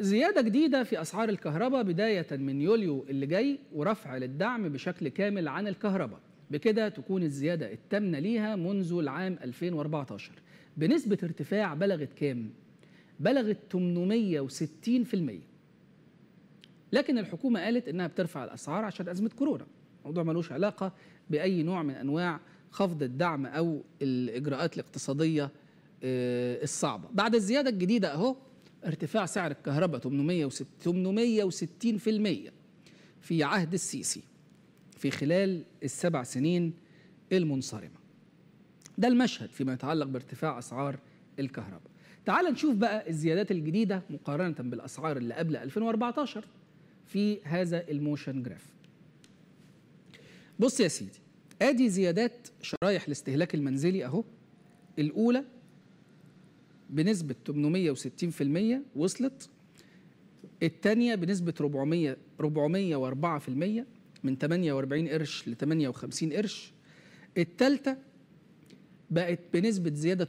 زيادة جديدة في أسعار الكهرباء بداية من يوليو اللي جاي ورفع للدعم بشكل كامل عن الكهرباء بكده تكون الزيادة التامنة ليها منذ العام 2014 بنسبة ارتفاع بلغت كام؟ بلغت 860% لكن الحكومة قالت إنها بترفع الأسعار عشان أزمة كورونا موضوع ملوش علاقة بأي نوع من أنواع خفض الدعم أو الإجراءات الاقتصادية آه، الصعبة بعد الزيادة الجديدة أهو ارتفاع سعر الكهرباء 860 في, في عهد السيسي في خلال السبع سنين المنصرمة ده المشهد فيما يتعلق بارتفاع أسعار الكهرباء تعال نشوف بقى الزيادات الجديدة مقارنة بالأسعار اللي قبل 2014 في هذا الموشن جراف بص يا سيدي ادي زيادات شرايح الاستهلاك المنزلي اهو الاولى بنسبة 860% وصلت الثانية بنسبة 400 404% من 48 قرش ل 58 قرش الثالثة بقت بنسبة زيادة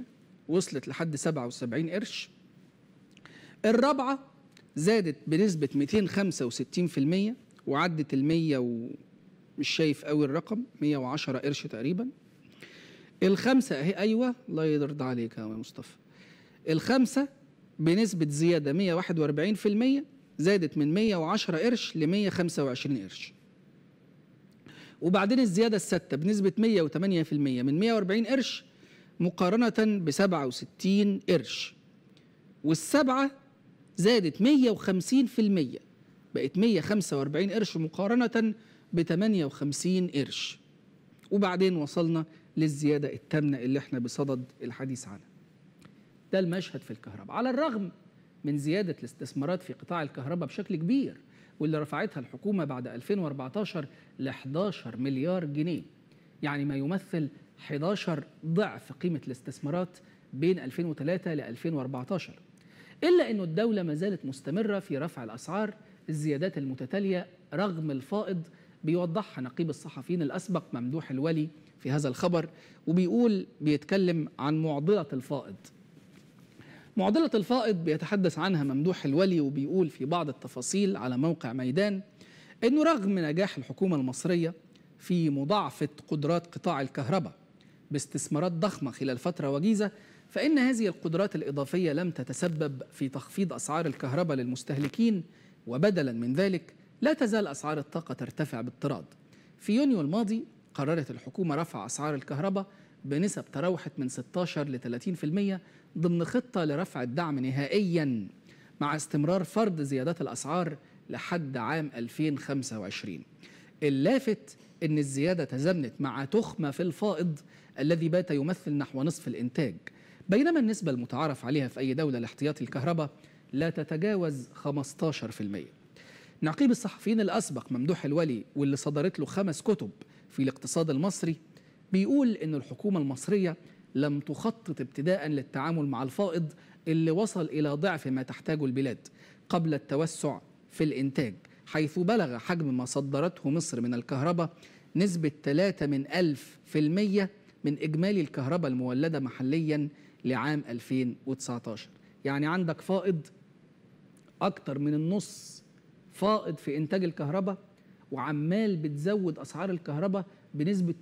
340% وصلت لحد 77 قرش الرابعة زادت بنسبة 265% وعدت ال 100 ومش شايف قوي الرقم 110 قرش تقريبا الخمسة أهي أيوة الله يرضى عليك يا مصطفى الخمسة بنسبة زيادة 141% زادت من 110 قرش ل 125 قرش وبعدين الزيادة الستة بنسبة 108% من 140 قرش مقارنة ب 67 قرش والسبعة زادت 150% بقت 145 قرش مقارنة ب 58 قرش وبعدين وصلنا للزيادة التامنة اللي احنا بصدد الحديث عنها ده المشهد في الكهرباء على الرغم من زيادة الاستثمارات في قطاع الكهرباء بشكل كبير واللي رفعتها الحكومة بعد 2014 ل 11 مليار جنيه يعني ما يمثل 11 ضعف قيمة الاستثمارات بين 2003 ل 2014 إلا أن الدولة ما زالت مستمرة في رفع الأسعار الزيادات المتتالية رغم الفائض بيوضحها نقيب الصحفيين الأسبق ممدوح الولي في هذا الخبر وبيقول بيتكلم عن معضلة الفائض معضلة الفائض بيتحدث عنها ممدوح الولي وبيقول في بعض التفاصيل على موقع ميدان أنه رغم نجاح الحكومة المصرية في مضاعفة قدرات قطاع الكهرباء باستثمارات ضخمة خلال فترة وجيزة فإن هذه القدرات الإضافية لم تتسبب في تخفيض أسعار الكهرباء للمستهلكين وبدلا من ذلك لا تزال أسعار الطاقة ترتفع باضطراد في يونيو الماضي قررت الحكومة رفع أسعار الكهرباء بنسب تراوحت من 16 ل 30% ضمن خطة لرفع الدعم نهائيا مع استمرار فرض زيادات الأسعار لحد عام 2025 اللافت أن الزيادة تزامنت مع تخمة في الفائض الذي بات يمثل نحو نصف الإنتاج بينما النسبة المتعارف عليها في أي دولة لاحتياطي الكهرباء لا تتجاوز 15% نقيب الصحفيين الأسبق ممدوح الولي واللي صدرت له خمس كتب في الاقتصاد المصري بيقول أن الحكومة المصرية لم تخطط ابتداء للتعامل مع الفائض اللي وصل إلى ضعف ما تحتاجه البلاد قبل التوسع في الإنتاج حيث بلغ حجم ما صدرته مصر من الكهرباء نسبة 3 من ألف في المية من إجمالي الكهرباء المولدة محليا لعام 2019 يعني عندك فائض أكتر من النص فائض في إنتاج الكهرباء وعمال بتزود اسعار الكهرباء بنسبه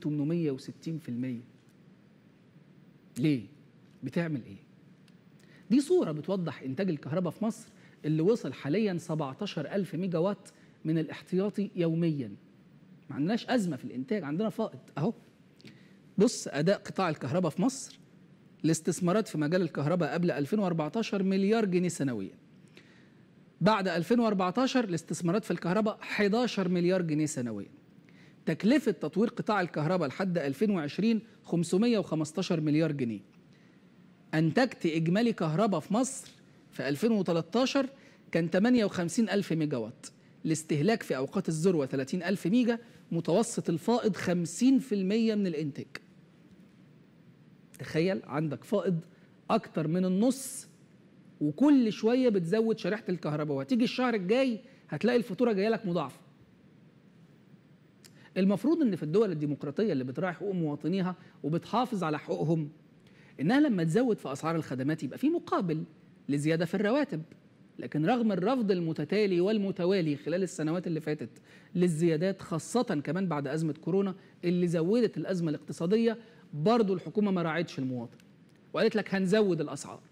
860% ليه بتعمل ايه دي صوره بتوضح انتاج الكهرباء في مصر اللي وصل حاليا 17000 ميجا وات من الاحتياطي يوميا ما عندناش ازمه في الانتاج عندنا فائض اهو بص اداء قطاع الكهرباء في مصر الاستثمارات في مجال الكهرباء قبل 2014 مليار جنيه سنويا بعد 2014 الاستثمارات في الكهرباء 11 مليار جنيه سنويا تكلفة تطوير قطاع الكهرباء لحد 2020 515 مليار جنيه أنتجت إجمالي كهرباء في مصر في 2013 كان 58 ألف ميجا وات الاستهلاك في أوقات الذروة 30 ألف ميجا متوسط الفائض 50% من الإنتاج تخيل عندك فائض أكتر من النص وكل شويه بتزود شريحه الكهرباء وهتيجي الشهر الجاي هتلاقي الفاتوره جايه لك مضاعفه المفروض ان في الدول الديمقراطيه اللي بتراعي حقوق مواطنيها وبتحافظ على حقوقهم انها لما تزود في اسعار الخدمات يبقى في مقابل لزياده في الرواتب لكن رغم الرفض المتتالي والمتوالي خلال السنوات اللي فاتت للزيادات خاصة كمان بعد أزمة كورونا اللي زودت الأزمة الاقتصادية برضو الحكومة ما راعتش المواطن وقالت لك هنزود الأسعار